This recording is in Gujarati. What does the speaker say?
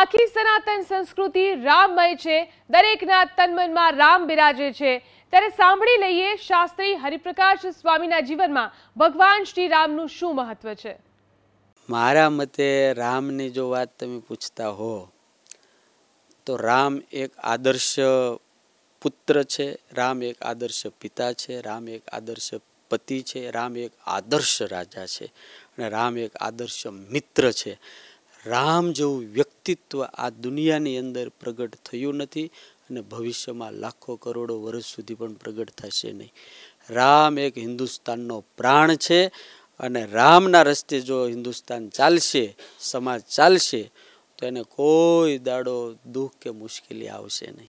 આખી સનાતન સંસ્કૃતિ રામમય છે દરેકના તનમનમાં રામ બિરાજે છે ત્યારે સાંભળી લઈએ શાસ્ત્રી હરિપ્રકાશ સ્વામીના જીવનમાં ભગવાન શ્રી રામનું શું મહત્વ છે મારા મતે રામની જો વાત તમે પૂછતા હો તો રામ એક આદર્શ પુત્ર છે રામ એક આદર્શ પિતા છે રામ એક આદર્શ પતિ છે રામ એક આદર્શ રાજા છે અને રામ એક આદર્શ મિત્ર છે રામ જેવું વ્યક્તિત્વ આ દુનિયાની અંદર પ્રગટ થયું નથી અને ભવિષ્યમાં લાખો કરોડો વર્ષ સુધી પણ પ્રગટ થશે નહીં રામ એક હિન્દુસ્તાનનો પ્રાણ છે અને રામના રસ્તે જો હિન્દુસ્તાન ચાલશે સમાજ ચાલશે તો એને કોઈ દાડો દુઃખ કે મુશ્કેલી આવશે નહીં